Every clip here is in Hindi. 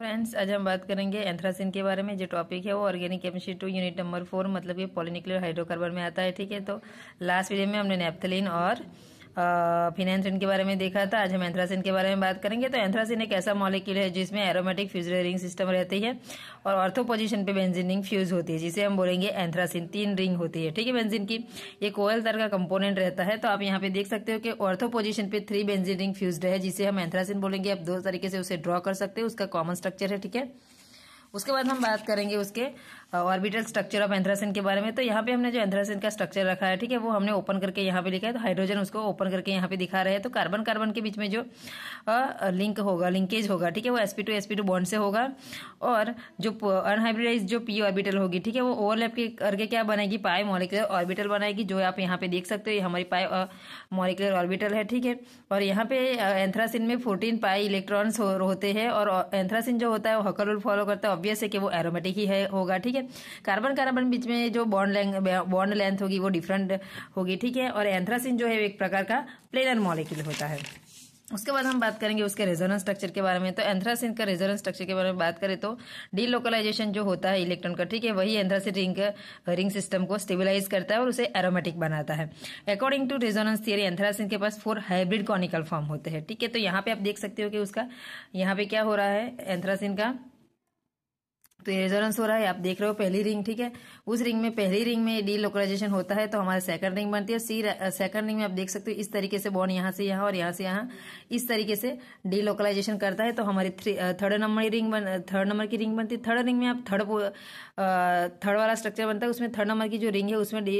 फ्रेंड्स आज हम बात करेंगे एंथ्रासिन के बारे में जो टॉपिक है वो organic chemistry two unit number four मतलब ये पॉलिनिक्लियर हाइड्रोकार्बन में आता है ठीक है तो लास्ट वीडियो में हमने नेपथलिन और फिनेंथ्रिन के बारे में देखा था आज हम एंथ्रासिन के बारे में बात करेंगे तो एंथ्रासिन एक ऐसा मॉलिक्यूल है जिसमें एरोमेटिक रिंग सिस्टम रहती है और ऑर्थो पोजिशन पे बेंजिन रिंग फ्यूज होती है जिसे हम बोलेंगे एंथ्रासिन तीन रिंग होती है ठीक है बेंजिन की ये ओयल दर का कम्पोनेंट रहता है तो आप यहाँ पे देख सकते हो कि ऑर्थो पोजिशन पे थ्री बेंजिन रिंग फ्यूज है जिसे हम एंथ्रासिन बोलेंगे आप दो तरीके से उसे ड्रॉ कर सकते हो उसका कॉमन स्ट्रक्चर है ठीक है उसके बाद हम बात करेंगे उसके ऑर्बिटल स्ट्रक्चर ऑफ एंथ्रासिन के बारे में तो यहाँ पे हमने जो एंथ्रासिन का स्ट्रक्चर रखा है ठीक है वो हमने ओपन करके यहाँ पे लिखा है तो हाइड्रोजन उसको ओपन करके यहाँ पे दिखा रहे हैं तो कार्बन कार्बन के बीच में जो लिंक होगा लिंकेज होगा ठीक है वो SP two SP two bond से होगा और जो अनहाइब्रिडाइज जो पी ऑर्बिटल होगी ठीक है वो ओवरलैप करके क्या बनाएगी पाए मॉलिकुलर ऑर्बिटल बनाएगी जो आप यहाँ पे देख सकते हो ये हमारी पाए मॉलिकुलर ऑर्बिटल है ठीक है और यहाँ पे एंथ्रासिन में फोर्टीन पाए इलेक्ट्रॉन्स होते हैं और एंथ्रासिन जो होता है वो हकल फॉलो करता है ऑब्वियस है कि वो एरोमेटिक ही है होगा ठीक है कार्बन कार्बन बीच में जो बॉन्ड बॉन्ड लेंथ होगी वो डिफरेंट होगी ठीक है और एंथ्रासिन जो है एक प्रकार का प्लेनर मॉलिक्यूल होता है उसके बाद हम बात करेंगे उसके रेजोनेंस स्ट्रक्चर के बारे में तो एंथ्रासिन का रेजोनेंस स्ट्रक्चर के बारे में बात करें तो डीलोकलाइजेशन जो होता है इलेक्ट्रॉन का ठीक है वही एंथ्रासिन रिंग रिंग सिस्टम को स्टेबलाइज करता है और उसे एरोमेटिक बनाता है according to resonance theory anthracene के पास फोर हाइब्रिड कॉनिकल फॉर्म होते हैं ठीक है तो यहाँ पे आप देख सकते हो कि उसका यहाँ पे क्या हो रहा है एंथ्रासिन का तो ये रेजोरेंस हो रहा है आप देख रहे हो पहली रिंग ठीक है उस रिंग में पहली रिंग में डी लोकलाइजेशन होता है तो हमारे सेकंड रिंग बनती है सी सेकंड रिंग में आप देख सकते हो इस तरीके से बॉन्ड यहाँ से यहाँ और यहाँ से यहाँ इस तरीके से डी लोकलाइजेशन करता है तो हमारी थर्ड नंबर uh, की रिंग थर्ड नंबर की रिंग बनती है थर्ड रिंग में आप थर्ड थर्ड uh, वाला स्ट्रक्चर बनता है उसमें थर्ड नंबर की जो रिंग है उसमें डी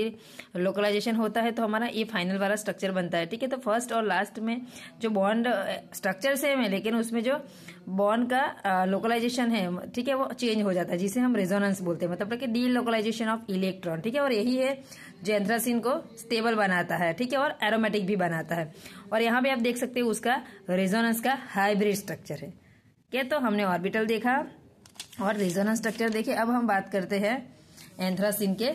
लोकलाइजेशन होता है तो हमारा ये फाइनल वाला स्ट्रक्चर बनता है ठीक है तो फर्स्ट और लास्ट में जो बॉन्ड स्ट्रक्चर सेम है लेकिन उसमें जो बॉन का लोकलाइजेशन है ठीक है वो चेंज हो जाता है जिसे हम रेजोनेंस बोलते हैं मतलब कि डी लोकलाइजेशन ऑफ इलेक्ट्रॉन ठीक है और यही है जो एंथ्रासिन को स्टेबल बनाता है ठीक है और एरोमेटिक भी बनाता है और यहाँ पे आप देख सकते हैं उसका रेजोनेंस का हाइब्रिड स्ट्रक्चर है क्या तो हमने ऑर्बिटल देखा और रेजोनेंस स्ट्रक्चर देखे अब हम बात करते हैं एंथ्रासिन के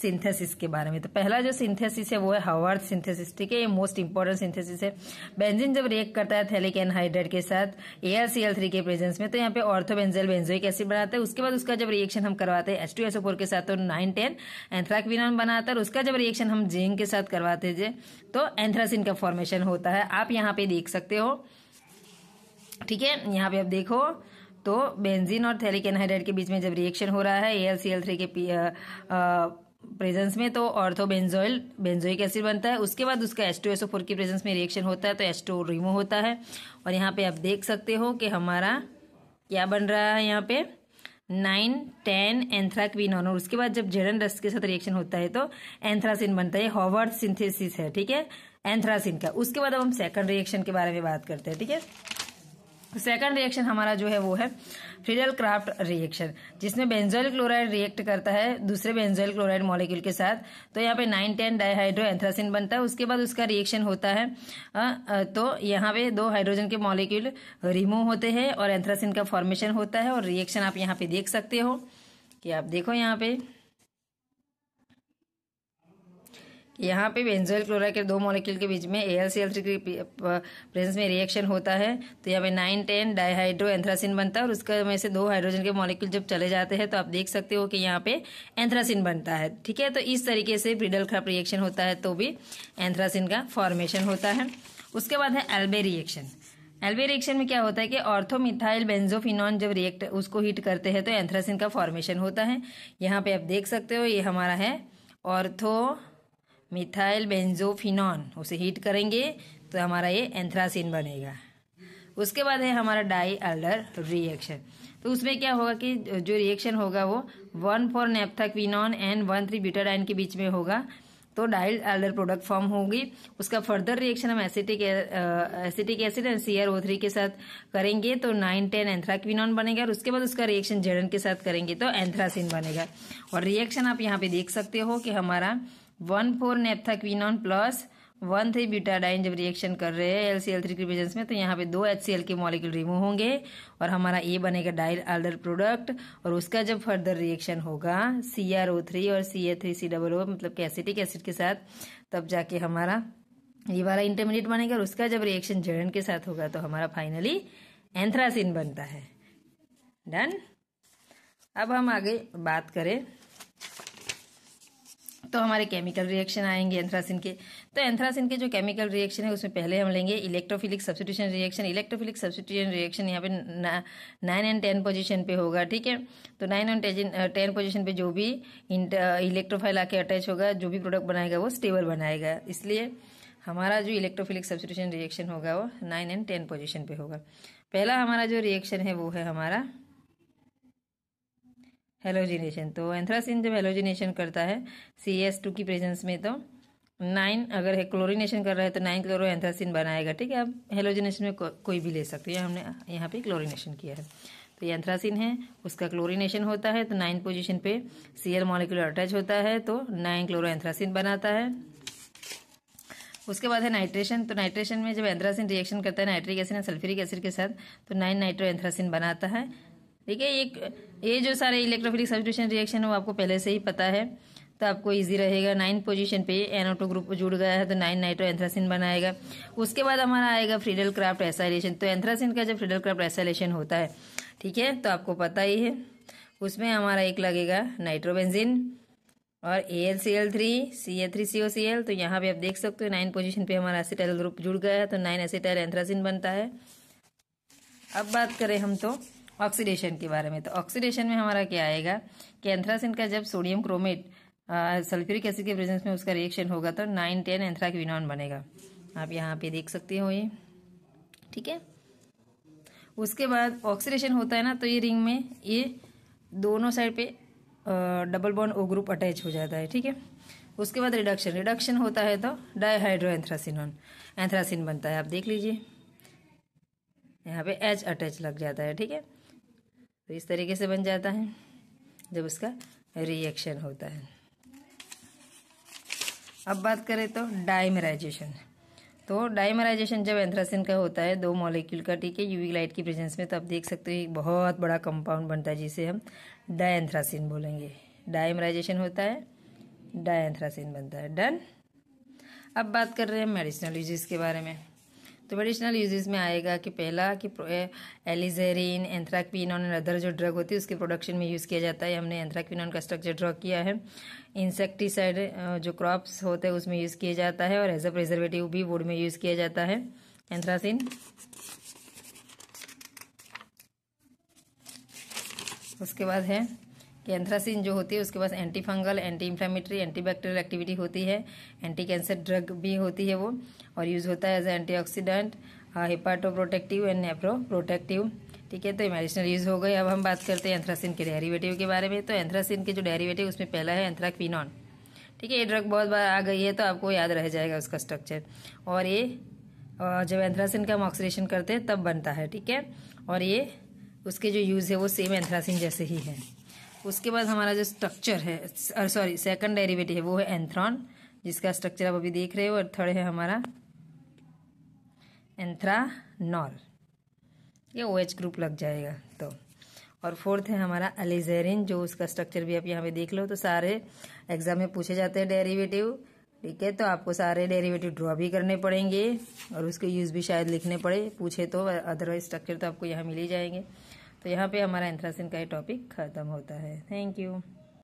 सिंथेसिस के बारे में तो पहला जो सिंथेसिस है वो है हवर्थ सिंथेसिस ठीक है ये मोस्ट इंपॉर्टेंट सिंथेसिस है बेंजिन जब रिएक्ट करता है थैलिक एनहाइड्रेट के साथ ए थ्री के प्रेजेंस में तो यहाँ पे ऑर्थोबेंजल बेंजोइक एसिड बनाता है उसके बाद उसका जब रिएक्शन हम करवाते हैं एच टू एसओ फोर के साथ तो नाइन टेन एंथ्राक्विन बनाता है और उसका जब रिएक्शन हम जिंक के साथ करवाते थे तो एंथ्रासिन का फॉर्मेशन होता है आप यहाँ पे देख सकते हो ठीक है यहाँ पे आप देखो तो बेंजीन और थैलिक एनहाइड्रेट के बीच में जब रिएक्शन हो रहा है A three K P, ah, ah, presence में तो ऑर्थो बेंजोइल बेंजोइक एसिड बनता है उसके बाद उसका H two S O four की प्रेजेंस में रिएक्शन होता है तो एच टू रिमूव होता है और यहाँ पे आप देख सकते हो कि हमारा क्या बन रहा है यहाँ पे नाइन टेन एंथ्राक्विन और उसके बाद जब जेडन रस के साथ रिएक्शन होता है तो एंथ्रासिन बनता है हॉवर्ड सिंथेसिस है ठीक है एंथ्रासिन का उसके बाद अब हम सेकंड रिएक्शन के बारे में बात करते हैं ठीक है सेकंड रिएक्शन हमारा जो है वो है फ्रीडल क्राफ्ट रिएक्शन जिसमें बेंजोइल क्लोराइड रिएक्ट करता है दूसरे बेंजोइल क्लोराइड मॉलिक्यूल के साथ तो यहाँ पे नाइन टेन डाईहाइड्रो एंथ्रासिन बनता है उसके बाद उसका रिएक्शन होता है तो यहाँ पे दो हाइड्रोजन के मॉलिक्यूल रिमूव होते हैं और एंथ्रासिन का फॉर्मेशन होता है और रिएक्शन आप यहाँ पे देख सकते हो कि आप देखो यहाँ पे यहाँ पे बेंजोइल क्लोराइड के दो मॉलिक्यूल के बीच में A L C L three के प्रेजेंस में रिएक्शन होता है तो यहाँ पे नाइन टेन डाईहाइड्रो एंथ्रासिन बनता है और उसका में से दो हाइड्रोजन के मॉलिक्यूल जब चले जाते हैं तो आप देख सकते हो कि यहाँ पे एंथ्रासिन बनता है ठीक है तो इस तरीके से ब्रिडल खराब रिएक्शन होता है तो भी एंथ्रासिन का फॉर्मेशन होता है उसके बाद है एल्बे रिएक्शन एल्बे रिएक्शन में क्या होता है कि ऑर्थोमिथाइल बेंजोफिनॉन जब रिएक्ट उसको हीट करते हैं तो एंथ्रासिन का फॉर्मेशन होता है यहाँ पे आप देख सकते हो ये हमारा है ऑर्थो मिथाइल बेंजोफिनॉन उसे हीट करेंगे तो हमारा ये एंथ्रासिन बनेगा उसके बाद है हमारा डाई अल्डर रिएक्शन तो उसमें क्या होगा कि जो रिएक्शन होगा वो one four naphthoquinone and one three butadiene के बीच में होगा तो डाइल एल्डर प्रोडक्ट फॉर्म होगी उसका फर्दर रिएक्शन हम acetic acetic acid and C three के साथ करेंगे तो नाइन टेन एंथ्राक्विनॉन बनेगा और उसके बाद उसका रिएक्शन जेडन के साथ करेंगे तो एंथ्रासिन बनेगा और रिएक्शन आप यहाँ पे देख सकते हो कि हमारा one four naphthoquinone plus one three butadiene जब रिएक्शन कर रहे हैं L C L three presence में तो यहाँ पे दो एच सी एल के मॉलिक्यूल रिमूव होंगे और हमारा ए बनेगा डाइल अल्डर प्रोडक्ट और उसका जब फर्दर रिएक्शन होगा सी आर ओ थ्री और सी A three C double O मतलब कैसेटिक एसिड के साथ तब जाके हमारा ये वाला इंटरमीडिएट बनेगा और उसका जब रिएक्शन जेडन के साथ होगा तो हमारा फाइनली एंथ्रासिन बनता है डन अब हम आगे बात करें तो हमारे केमिकल रिएक्शन आएंगे एंथ्रासिन के तो एंथ्रासिन के जो केमिकल रिएक्शन है उसमें पहले हम लेंगे electrophilic substitution reaction electrophilic substitution reaction यहाँ पे नाइन एंड टेन पोजीशन पे होगा ठीक है तो नाइन एंड टेन पोजीशन पे जो भी इलेक्ट्रोफाइल आके अटैच होगा जो भी प्रोडक्ट बनाएगा वो स्टेबल बनाएगा इसलिए हमारा जो इलेक्ट्रोफिलिक सब्सिट्यूशन रिएक्शन होगा वो नाइन एंड टेन पोजिशन पे होगा पहला हमारा जो रिएक्शन है वो है हमारा हेलोजिनेशन तो एंथ्रासिन जब हेलोजिनेशन करता है सी एस टू की प्रेजेंस में तो नाइन अगर है क्लोरिनेशन कर रहा है तो नाइन क्लोरो एंथ्रासिन बनाएगा ठीक है आप हेलोजिनेशन में को, कोई भी ले सकते हैं हमने यहाँ पे क्लोरिनेशन किया है तो ये एंथ्रासिन है उसका क्लोरिनेशन होता है तो नाइन पोजिशन पे सी एल मॉलिकुलर अटैच होता है तो नाइन क्लोरो एंथ्रासिन बनाता है उसके बाद है नाइट्रेशन तो नाइट्रेशन में जब एंथ्रासिन रिएक्शन करता है नाइट्रिक एसिड या सल्फ्यूरिक एसिड के साथ तो नाइन नाइट्रो एंथ्रासिन बनाता है ठीक है एक ये जो सारे इलेक्ट्रोफिलिक सब्सिट्यूशन रिएक्शन वो आपको पहले से ही पता है तो आपको इजी रहेगा नाइन पोजीशन पे एनोटो ग्रुप जुड़ गया है तो नाइन नाइट्रो एंथ्रासिन बनाएगा उसके बाद हमारा आएगा फ्रीडल क्राफ्ट एसाइलेशन तो एंथ्रासिन का जब फ्रीडल क्राफ्ट एसाइलेशन होता है ठीक है तो आपको पता ही है उसमें हमारा एक लगेगा नाइट्रोबेंजिन और A L C L three C A three C O C L तो यहाँ पे आप देख सकते हो नाइन पोजिशन पर हमारा एसिटाइल ग्रुप जुड़ गया है तो नाइन एसिटाइल एंथ्रासिन बनता है अब बात करें हम तो ऑक्सीडेशन के बारे में तो ऑक्सीडेशन में हमारा क्या आएगा कि एंथ्रासिन का जब सोडियम क्रोमेट सल्फ्यूरिक एसिड के प्रेजेंस में उसका रिएक्शन होगा तो नाइन टेन एंथ्राक्विनॉन बनेगा आप यहाँ पे देख सकते हो ये ठीक है उसके बाद ऑक्सीडेशन होता है ना तो ये रिंग में ये दोनों साइड पे double bond O group attach हो जाता है ठीक है उसके बाद रिडक्शन रिडक्शन होता है तो डाईहाइड्रो एंथ्रासिनॉन एंथ्रासिन बनता है आप देख लीजिए यहाँ पे एच अटैच लग जाता है ठीक है तो इस तरीके से बन जाता है जब उसका रिएक्शन होता है अब बात करें तो डाइमराइजेशन तो डाइमराइजेशन जब एंथ्रासिन का होता है दो मॉलिक्यूल का ठीक है यूवी लाइट की प्रेजेंस में तो आप देख सकते हो एक बहुत बड़ा कंपाउंड बनता है जिसे हम डाइंथ्रासिन बोलेंगे डाइमराइजेशन होता है डाइंथ्रासिन बनता है डन अब बात कर रहे हैं मेडिसिनल यूजेस के बारे में तो मेडिसिनल यूजेस में आएगा कि पहला कि एलिजेरिन एंथ्राक्विन और अदर जो ड्रग होती है उसके प्रोडक्शन में यूज़ किया जाता है हमने एंथ्राक्विन का स्ट्रक्चर ड्रॉ किया है इंसेक्टिसाइड जो क्रॉप्स होते हैं उसमें यूज़ किया जाता है और एज अ प्रिजर्वेटिव भी वुड में यूज़ किया जाता है एंथ्रासिन उसके बाद है कि एंथ्रासिन जो होती है उसके पास anti fungal anti inflammatory antibacterial activity होती है एंटी कैंसर ड्रग भी होती है वो और यूज़ होता है as antioxidant hepato protective and nephro protective ठीक है तो मेडिसिनल यूज़ हो गए अब हम बात करते हैं एंथ्रासिन के डेरिवेटिव के बारे में तो एंथ्रासिन के जो डेरिवेटिव उसमें पहला है एंथ्राक्विनॉन ठीक है ये ड्रग बहुत बार आ गई है तो आपको याद रह जाएगा उसका स्ट्रक्चर और ये uh, जब एंथ्रासिन का हम ऑक्सीडेशन करते हैं तब बनता है ठीक है और ये उसके जो यूज़ है वो सेम एंथ्रासिन जैसे ही है उसके बाद हमारा जो स्ट्रक्चर है सॉरी सेकंड डेरिवेटिव है वो है एंथ्रॉन जिसका स्ट्रक्चर आप अभी देख रहे हो और थर्ड है हमारा एंथ्रानॉल ये ओ OH ग्रुप लग जाएगा तो और फोर्थ है हमारा अलीजेरिन जो उसका स्ट्रक्चर भी आप यहाँ पे देख लो तो सारे एग्जाम में पूछे जाते हैं डेरिवेटिव ठीक है तो आपको सारे डेरिवेटिव ड्रॉ भी करने पड़ेंगे और उसके यूज़ भी शायद लिखने पड़े पूछे तो अदरवाइज स्ट्रक्चर तो आपको यहाँ मिल ही जाएंगे तो यहाँ पे हमारा एंथ्रासिन का ये टॉपिक ख़त्म होता है थैंक यू